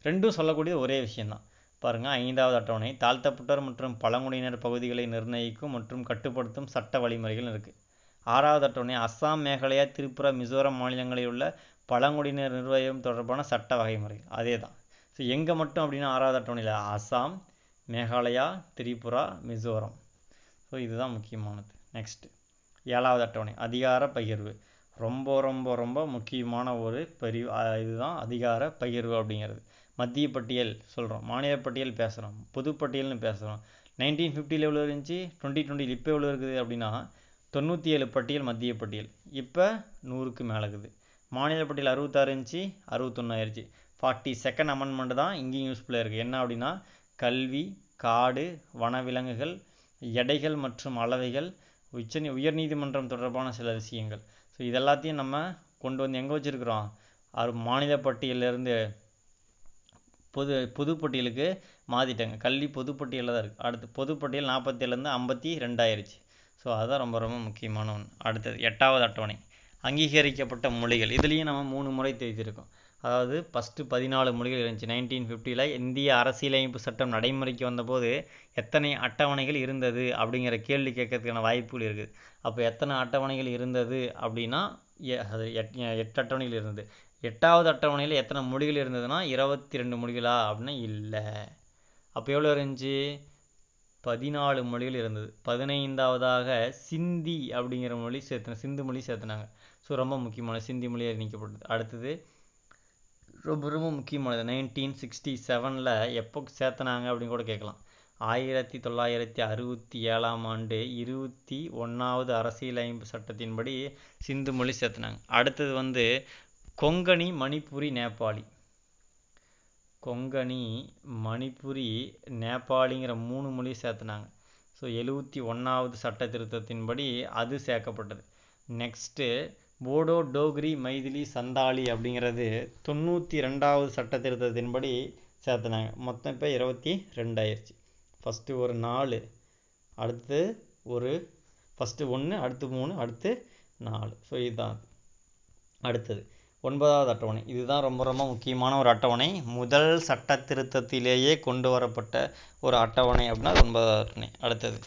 ரெண்டும் சொல்லக்கூடிய ஒரே விஷயந்தான் பாருங்கள் ஐந்தாவது அட்டவணை தாழ்த்தப்பட்டோர் மற்றும் பழங்குடியினர் பகுதிகளை நிர்ணயிக்கும் மற்றும் கட்டுப்படுத்தும் சட்ட வழிமுறைகள் இருக்குது ஆறாவது அட்டவணை அஸ்ஸாம் மேகாலயா திரிபுரா மிசோரம் மாநிலங்களில் உள்ள பழங்குடியினர் நிர்வாகம் தொடர்பான சட்ட வகைமுறை அதே தான் ஸோ எங்கே மட்டும் அப்படின்னா ஆறாவது அட்டவணையில் அஸ்ஸாம் மேகாலயா திரிபுரா மிசோரம் ஸோ இதுதான் முக்கியமானது நெக்ஸ்ட்டு ஏழாவது அட்டவணை அதிகார பகிர்வு ரொம்ப ரொம்ப ரொம்ப முக்கியமான ஒரு பெரிய இதுதான் அதிகார பகிர்வு அப்படிங்கிறது மத்திய பட்டியல் சொல்கிறோம் மாநில பட்டியல் பேசுகிறோம் பொதுப்பட்டியல்னு பேசுகிறோம் நைன்டீன் ஃபிஃப்டியில் எவ்வளோ இருந்துச்சு டுவெண்ட்டி டுவெண்ட்டியில் இப்போ எவ்வளோ இருக்குது அப்படின்னா தொண்ணூற்றி ஏழு பட்டியல் மத்திய பட்டியல் இப்போ நூறுக்கு மேலே இருக்குது மாநில பட்டியல் அறுபத்தாறு இருந்துச்சு அறுபத்தொன்னாயிருச்சு ஆயிடுச்சு ஃபார்ட்டி செகண்ட் அமெண்ட்மெண்ட் தான் இங்கேயும் யூஸ்ஃபுல்லாக இருக்குது என்ன அப்படின்னா கல்வி காடு வனவிலங்குகள் எடைகள் மற்றும் அளவைகள் உச்ச உயர்நீதிமன்றம் தொடர்பான சில விஷயங்கள் ஸோ இதெல்லாத்தையும் நம்ம கொண்டு வந்து எங்கே வச்சுருக்குறோம் அது மாநில பட்டியலேருந்து பொது பொதுப்பட்டியலுக்கு மாற்றிட்டாங்க கல்வி பொதுப்பட்டியலில் தான் இருக்குது அடுத்து பொதுப்பட்டியல் ஏழுலேருந்து ஐம்பத்தி ரெண்டாயிருச்சு ஸோ அதுதான் ரொம்ப ரொம்ப முக்கியமான ஒன்று அடுத்தது எட்டாவது அட்டவணை அங்கீகரிக்கப்பட்ட மொழிகள் இதுலேயும் நம்ம மூணு முறை தெரிஞ்சிருக்கோம் அதாவது ஃபஸ்ட்டு பதினாலு மொழிகள் இருந்துச்சு நைன்டீன் ஃபிஃப்டியில் இந்திய அரசியலமைப்பு சட்டம் நடைமுறைக்கு வந்தபோது எத்தனை அட்டவணைகள் இருந்தது அப்படிங்கிற கேள்வி கேட்கறதுக்கான வாய்ப்புகள் இருக்குது அப்போ எத்தனை அட்டவணைகள் இருந்தது அப்படின்னா அது எட்டு அட்டவணைகள் இருந்தது எட்டாவது அட்டவணையில் எத்தனை மொழிகள் இருந்ததுன்னா இருபத்தி ரெண்டு மொழிகளா அப்படின்னா இல்லை அப்போ எவ்வளோ இருந்துச்சு பதினாலு மொழிகள் இருந்தது பதினைந்தாவதாக சிந்தி அப்படிங்கிற மொழி சேர்த்துன சிந்து மொழி சேர்த்துனாங்க ஸோ ரொம்ப முக்கியமான சிந்தி மொழியாக நீக்கப்பட்டது அடுத்தது ரொம்ப ரொம்ப முக்கியமானது நைன்டீன் சிக்ஸ்டி செவனில் எப்போ சேர்த்தனாங்க அப்படின்னு கூட கேட்கலாம் ஆயிரத்தி தொள்ளாயிரத்தி அறுபத்தி ஏழாம் ஆண்டு இருபத்தி ஒன்றாவது அரசியலமைப்பு சட்டத்தின்படி சிந்து மொழி சேர்த்துனாங்க அடுத்தது வந்து கொங்கணி மணிப்புரி நேபாளி கொங்கணி மணிப்புரி நேபாளிங்கிற மூணு மொழி சேர்த்துனாங்க ஸோ எழுபத்தி ஒன்றாவது சட்ட திருத்தத்தின்படி அது சேர்க்கப்பட்டது நெக்ஸ்ட்டு போடோ டோக்ரி மைதிலி சந்தாலி அப்படிங்கிறது தொண்ணூற்றி ரெண்டாவது சட்ட திருத்தத்தின்படி சேர்த்துனாங்க மொத்தம் இப்போ இருபத்தி ரெண்டாயிருச்சு ஃபஸ்ட்டு ஒரு நாலு அடுத்து ஒரு ஃபஸ்ட்டு ஒன்று அடுத்து மூணு அடுத்து நாலு ஸோ இதுதான் அடுத்தது ஒன்பதாவது அட்டவணை இதுதான் ரொம்ப ரொம்ப முக்கியமான ஒரு அட்டவணை முதல் சட்ட திருத்தத்திலேயே கொண்டு வரப்பட்ட ஒரு அட்டவணை அப்படின்னா ஒன்பதாவது அட்டவணை அடுத்தது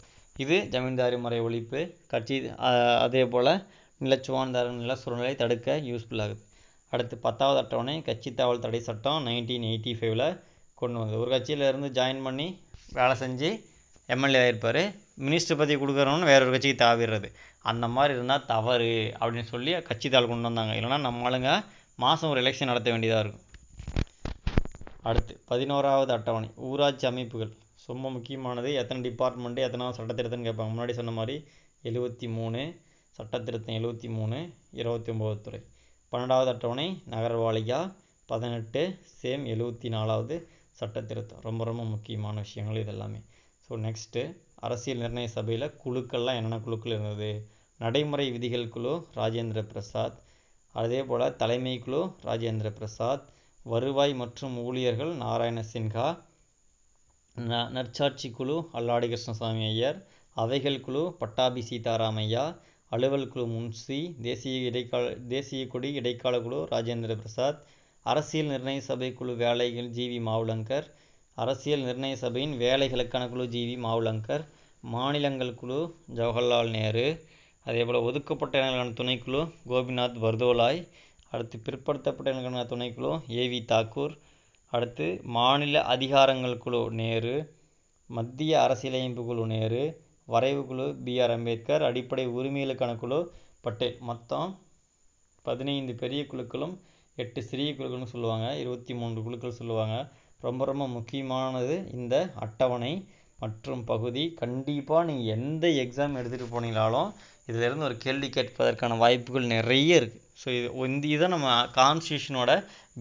இது ஜமீன்தாரி முறை ஒழிப்பு கட்சி அதே போல் நிலச்சுவான் தர நில சூழ்நிலை தடுக்க யூஸ்ஃபுல்லாகுது அடுத்து பத்தாவது அட்டவணை கட்சி தாவல் தடை சட்டம் நைன்டீன் எயிட்டி ஃபைவ்ல கொண்டு வந்தது ஒரு கட்சியிலேருந்து ஜாயின் பண்ணி வேலை செஞ்சு எம்எல்ஏ ஆகிருப்பார் மினிஸ்டர் பதவி கொடுக்குறவனு வேற ஒரு கட்சிக்கு தாவிடுறது அந்த மாதிரி இருந்தால் தவறு அப்படின்னு சொல்லி கட்சி தாள் கொண்டு வந்தாங்க இல்லைனா நம்ம ஆளுங்க மாதம் ஒரு எலெக்ஷன் நடத்த வேண்டியதாக இருக்கும் அடுத்து பதினோராவது அட்டவணை ஊராட்சி அமைப்புகள் ரொம்ப முக்கியமானது எத்தனை டிபார்ட்மெண்ட்டு எத்தனை சட்டத்திட்டத்துன்னு கேட்பாங்க முன்னாடி சொன்ன மாதிரி எழுபத்தி மூணு சட்டத்திருத்தம் எழுபத்தி மூணு இருபத்தி ஒம்பது துறை பன்னெண்டாவது அட்டவணை நகரவாளிகா பதினெட்டு சேம் எழுபத்தி நாலாவது சட்டத்திருத்தம் ரொம்ப ரொம்ப முக்கியமான விஷயங்கள் இதெல்லாமே ஸோ நெக்ஸ்ட்டு அரசியல் நிர்ணய சபையில் குழுக்கள்லாம் என்னென்ன குழுக்கள் இருந்தது நடைமுறை விதிகள் குழு ராஜேந்திர பிரசாத் அதே போல் தலைமை குழு ராஜேந்திர பிரசாத் வருவாய் மற்றும் ஊழியர்கள் நாராயண சின்ஹா ந நற்சாட்சி குழு அல்லாடி கிருஷ்ணசாமி ஐயர் அவைகள் குழு பட்டாபி சீதாராமையா அலுவல் குழு முன்ஷி தேசிய இடைக்கால தேசிய கொடி இடைக்கால குழு ராஜேந்திர பிரசாத் அரசியல் நிர்ணய சபை குழு வேலைகள் வி மாவுலங்கர் அரசியல் நிர்ணய சபையின் வேலைகளுக்கான குழு ஜிவி மாவுலங்கர் மாநிலங்கள் குழு ஜவஹர்லால் நேரு அதே போல் ஒதுக்கப்பட்ட இடங்களான துணைக்குழு கோபிநாத் பர்தோலாய் அடுத்து பிற்படுத்தப்பட்ட இடங்களான துணைக்குழு ஏவி தாக்கூர் அடுத்து மாநில அதிகாரங்கள் குழு நேரு மத்திய அரசியலமைப்பு குழு நேரு வரைவு குழு பிஆர் அம்பேத்கர் அடிப்படை உரிமைகளுக்கான குழு பட்டேல் மொத்தம் பதினைந்து பெரிய குழுக்களும் எட்டு சிறிய குழுக்களும் சொல்லுவாங்க இருபத்தி மூன்று குழுக்கள் சொல்லுவாங்க ரொம்ப ரொம்ப முக்கியமானது இந்த அட்டவணை மற்றும் பகுதி கண்டிப்பாக நீங்கள் எந்த எக்ஸாம் எடுத்துகிட்டு போனீங்களாலும் இதிலேருந்து ஒரு கேள்வி கேட்பதற்கான வாய்ப்புகள் நிறைய இருக்குது ஸோ இது இந்த இதை நம்ம கான்ஸ்டியூஷனோட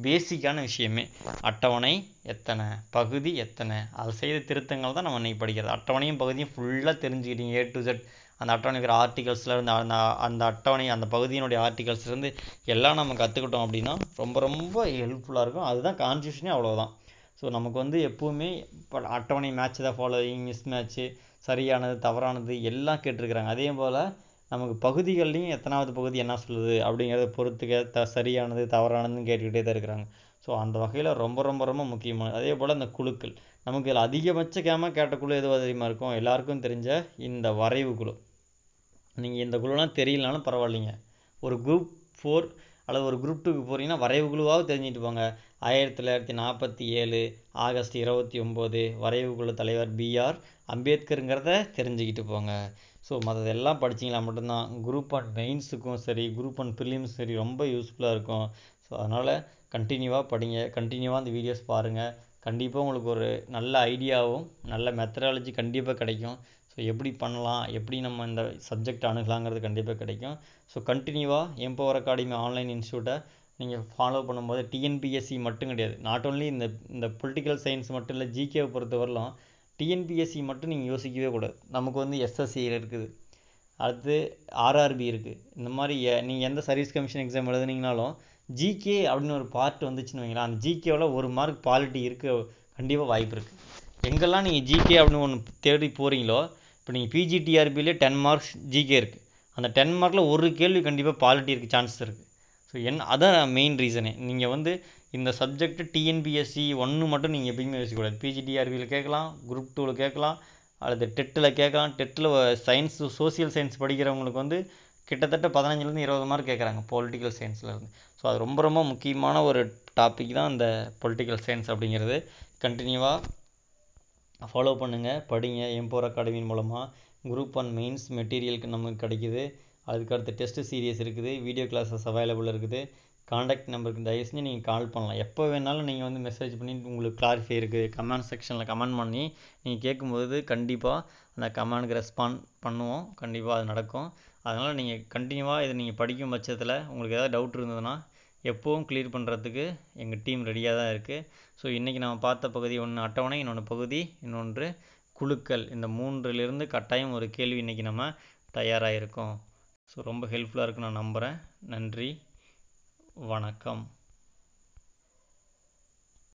பேசிக்கான விஷயமே அட்டவணை எத்தனை பகுதி எத்தனை அது செய்த திருத்தங்கள் தான் நம்ம இன்றைக்கி படிக்கிறது அட்டவணையும் பகுதியும் ஃபுல்லாக தெரிஞ்சுக்கிட்டீங்க ஏ டு ஜெட் அந்த அட்டவணைக்கிற ஆர்டிகல்ஸில் இருந்து அந்த அந்த அட்டவணை அந்த பகுதியினுடைய ஆர்டிகல்ஸ்லேருந்து எல்லாம் நம்ம கற்றுக்கிட்டோம் அப்படின்னா ரொம்ப ரொம்ப ஹெல்ப்ஃபுல்லாக இருக்கும் அதுதான் கான்ஸ்டியூஷனே அவ்வளோதான் ஸோ நமக்கு வந்து எப்போவுமே அட்டவணை மேட்ச் தான் ஃபாலோயிங் மிஸ் மேட்ச்சு சரியானது தவறானது எல்லாம் கேட்டிருக்கிறாங்க அதே போல் நமக்கு பகுதிகள்லையும் எத்தனாவது பகுதி என்ன சொல்லுது அப்படிங்கிறத பொறுத்துக்க த சரியானது தவறானதுன்னு கேட்டுக்கிட்டே தான் இருக்கிறாங்க ஸோ அந்த வகையில் ரொம்ப ரொம்ப ரொம்ப முக்கியமானது அதே போல் அந்த குழுக்கள் நமக்கு இதில் அதிகபட்சமாக கேட்ட குழு எதுவாக தெரியுமா இருக்கும் எல்லாருக்கும் தெரிஞ்ச இந்த வரைவு குழு நீங்கள் இந்த குழுலாம் தெரியலனாலும் பரவாயில்லைங்க ஒரு குரூப் ஃபோர் அல்லது ஒரு குரூப் டூக்கு போகிறீங்கன்னா வரைவு குழுவாக தெரிஞ்சுட்டு போங்க ஆயிரத்தி தொள்ளாயிரத்தி நாற்பத்தி ஏழு ஆகஸ்ட் இருபத்தி ஒம்பது வரைவு குழு தலைவர் பிஆர் அம்பேத்கருங்கிறத தெரிஞ்சுக்கிட்டு போங்க ஸோ மற்றதெல்லாம் படிச்சிங்களா மட்டும்தான் குரூப் அண்ட் மெயின்ஸுக்கும் சரி குரூப் அண்ட் ப்ரிலிம்ஸ் சரி ரொம்ப யூஸ்ஃபுல்லாக இருக்கும் ஸோ அதனால் கண்டினியூவாக படிங்க கண்டினியூவாக அந்த வீடியோஸ் பாருங்கள் கண்டிப்பாக உங்களுக்கு ஒரு நல்ல ஐடியாவும் நல்ல மெத்தடாலஜி கண்டிப்பாக கிடைக்கும் ஸோ எப்படி பண்ணலாம் எப்படி நம்ம இந்த சப்ஜெக்ட் அணுகலாங்கிறது கண்டிப்பாக கிடைக்கும் ஸோ கண்டினியூவாக எம்பவர் அகாடமி ஆன்லைன் இன்ஸ்டியூட்டை நீங்கள் ஃபாலோ பண்ணும்போது டிஎன்பிஎஸ்சி மட்டும் கிடையாது நாட் ஓன்லி இந்த இந்த பொலிட்டிக்கல் சயின்ஸ் மட்டும் இல்லை ஜிகேவை பொறுத்தவரையிலும் டிஎன்பிஎஸ்சி மட்டும் நீங்கள் யோசிக்கவே கூடாது நமக்கு வந்து எஸ்எஸ்சியில் இருக்குது அடுத்து ஆர்ஆர்பி இருக்குது இந்த மாதிரி நீங்கள் எந்த சர்வீஸ் கமிஷன் எக்ஸாம் எழுதுனீங்கனாலும் ஜிகே அப்படின்னு ஒரு பார்ட் வந்துச்சுன்னு வைங்களேன் அந்த ஜிகேவில் ஒரு மார்க் பாலிட்டி இருக்க கண்டிப்பாக வாய்ப்பு இருக்குது எங்கெல்லாம் நீங்கள் ஜிகே அப்படின்னு ஒன்று தேடி போகிறீங்களோ இப்போ நீங்கள் பிஜிடிஆர்பிலே டென் மார்க்ஸ் ஜிகே இருக்குது அந்த டென் மார்க்கில் ஒரு கேள்வி கண்டிப்பாக பாலிட்டி இருக்குது சான்ஸ் இருக்குது ஸோ என் அதான் மெயின் ரீசனே நீங்கள் வந்து இந்த சப்ஜெக்ட்டு டிஎன்பிஎஸ்சி ஒன்று மட்டும் நீங்கள் எப்பயுமே யோசிக்கக்கூடாது பிஜிடிஆர்பியில் கேட்கலாம் குரூப் டூவில் கேட்கலாம் அல்லது டெட்டில் கேட்கலாம் டெட்டில் சயின்ஸ் சோசியல் சயின்ஸ் படிக்கிறவங்களுக்கு வந்து கிட்டத்தட்ட பதினஞ்சுலேருந்து இருபது மார்க் கேட்குறாங்க பொலிட்டிக்கல் சயின்ஸ்லேருந்து ஸோ அது ரொம்ப ரொம்ப முக்கியமான ஒரு டாபிக் தான் இந்த பொலிட்டிக்கல் சயின்ஸ் அப்படிங்கிறது கண்டினியூவாக ஃபாலோ பண்ணுங்கள் படிங்க எம்போர் அகாடமியின் மூலமாக குரூப் ஒன் மெயின்ஸ் மெட்டீரியலுக்கு நமக்கு கிடைக்கிது அதுக்கடுத்து டெஸ்ட் சீரியஸ் இருக்குது வீடியோ கிளாஸஸ் அவைலபிள் இருக்குது காண்டாக்ட் நம்பருக்கு தயவு செஞ்சு நீங்கள் கால் பண்ணலாம் எப்போ வேணாலும் நீங்கள் வந்து மெசேஜ் பண்ணி உங்களுக்கு கிளாரிஃபை இருக்குது கமெண்ட் செக்ஷனில் கமெண்ட் பண்ணி நீங்கள் கேட்கும்போது கண்டிப்பாக அந்த கமெண்ட்க்கு ரெஸ்பாண்ட் பண்ணுவோம் கண்டிப்பாக அது நடக்கும் அதனால் நீங்கள் கண்டினியூவாக இதை நீங்கள் படிக்கும் பட்சத்தில் உங்களுக்கு ஏதாவது டவுட் இருந்ததுன்னா எப்போவும் கிளியர் பண்ணுறதுக்கு எங்கள் டீம் ரெடியாக தான் இருக்குது ஸோ இன்றைக்கி நம்ம பார்த்த பகுதி ஒன்று அட்டவணை இன்னொன்று பகுதி இன்னொன்று குழுக்கள் இந்த மூன்றிலிருந்து கட்டாயம் ஒரு கேள்வி இன்றைக்கி நம்ம தயாராக இருக்கோம் ஸோ ரொம்ப ஹெல்ப்ஃபுல்லாக இருக்குன்னு நான் நம்புகிறேன் நன்றி வணக்கம்